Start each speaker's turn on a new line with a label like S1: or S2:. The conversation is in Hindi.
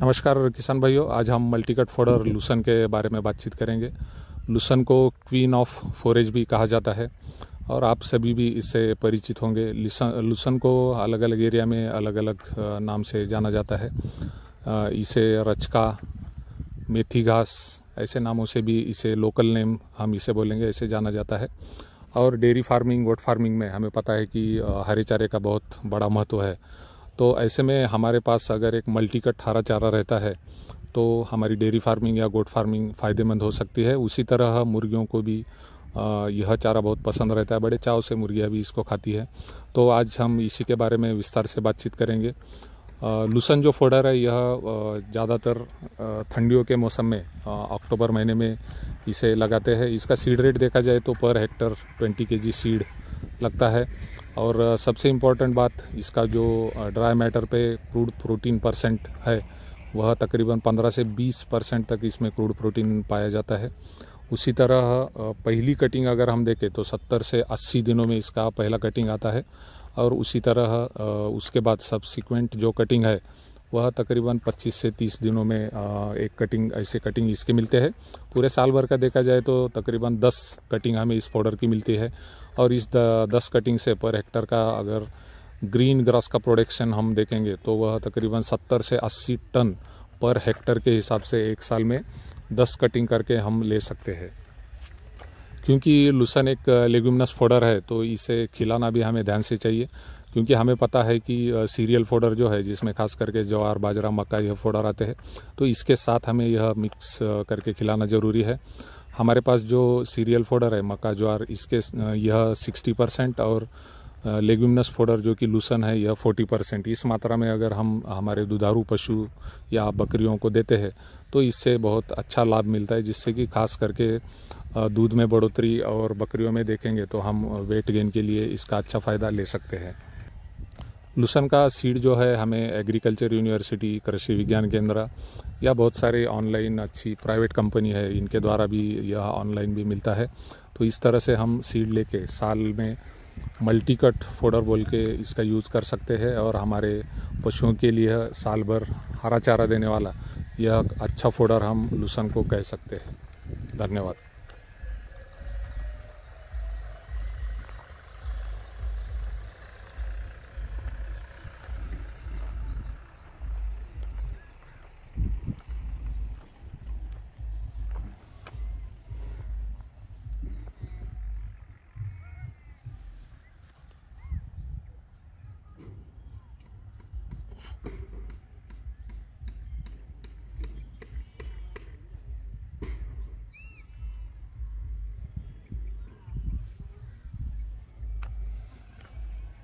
S1: नमस्कार किसान भाइयों आज हम मल्टीकट फोड लूसन के बारे में बातचीत करेंगे लूसन को क्वीन ऑफ फोरेज भी कहा जाता है और आप सभी भी इससे परिचित होंगे लूसन को अलग अलग एरिया में अलग अलग नाम से जाना जाता है इसे रचका मेथी घास ऐसे नामों से भी इसे लोकल नेम हम इसे बोलेंगे ऐसे जाना जाता है और डेयरी फार्मिंग वोट फार्मिंग में हमें पता है कि हरे चारे का बहुत बड़ा महत्व है तो ऐसे में हमारे पास अगर एक मल्टी कट हरा चारा रहता है तो हमारी डेयरी फार्मिंग या गोट फार्मिंग फ़ायदेमंद हो सकती है उसी तरह मुर्गियों को भी यह चारा बहुत पसंद रहता है बड़े चाव से मुर्गियाँ भी इसको खाती है तो आज हम इसी के बारे में विस्तार से बातचीत करेंगे लूसन जो फोडर है यह ज़्यादातर ठंडियों के मौसम में अक्टूबर महीने में इसे लगाते हैं इसका सीड रेट देखा जाए तो पर हेक्टर 20 के जी सीड लगता है और सबसे इम्पॉर्टेंट बात इसका जो ड्राई मैटर पे क्रूड प्रोटीन परसेंट है वह तकरीबन 15 से 20 परसेंट तक इसमें क्रूड प्रोटीन पाया जाता है उसी तरह पहली कटिंग अगर हम देखें तो 70 से 80 दिनों में इसका पहला कटिंग आता है और उसी तरह उसके बाद सब्सिक्वेंट जो कटिंग है वह तकरीबन 25 से 30 दिनों में एक कटिंग ऐसे कटिंग इसके मिलते हैं पूरे साल भर का देखा जाए तो तकरीबन 10 कटिंग हमें इस पाउडर की मिलती है और इस दस कटिंग से पर हेक्टर का अगर ग्रीन ग्रास का प्रोडक्शन हम देखेंगे तो वह तकरीबन 70 से 80 टन पर हेक्टर के हिसाब से एक साल में 10 कटिंग करके हम ले सकते हैं क्योंकि लुसन एक लेग्यूमनस फोडर है तो इसे खिलाना भी हमें ध्यान से चाहिए क्योंकि हमें पता है कि सीरियल फोडर जो है जिसमें खास करके ज्वार बाजरा मक्का यह फोडर आते हैं तो इसके साथ हमें यह मिक्स करके खिलाना ज़रूरी है हमारे पास जो सीरियल फोडर है मक्का ज्वार इसके यह सिक्सटी परसेंट और लेग्यूमिनस फोडर जो कि लूसन है यह फोर्टी परसेंट इस मात्रा में अगर हम हमारे दुधारू पशु या बकरियों को देते हैं तो इससे बहुत अच्छा लाभ मिलता है जिससे कि खास करके दूध में बढ़ोतरी और बकरियों में देखेंगे तो हम वेट गेन के लिए इसका अच्छा फ़ायदा ले सकते हैं लुसन का सीड जो है हमें एग्रीकल्चर यूनिवर्सिटी कृषि विज्ञान केंद्र या बहुत सारे ऑनलाइन अच्छी प्राइवेट कंपनी है इनके द्वारा भी यह ऑनलाइन भी मिलता है तो इस तरह से हम सीड लेके साल में मल्टी कट फोडर बोल के इसका यूज़ कर सकते हैं और हमारे पशुओं के लिए साल भर हरा चारा देने वाला यह अच्छा फोडर हम लुसन को कह सकते हैं धन्यवाद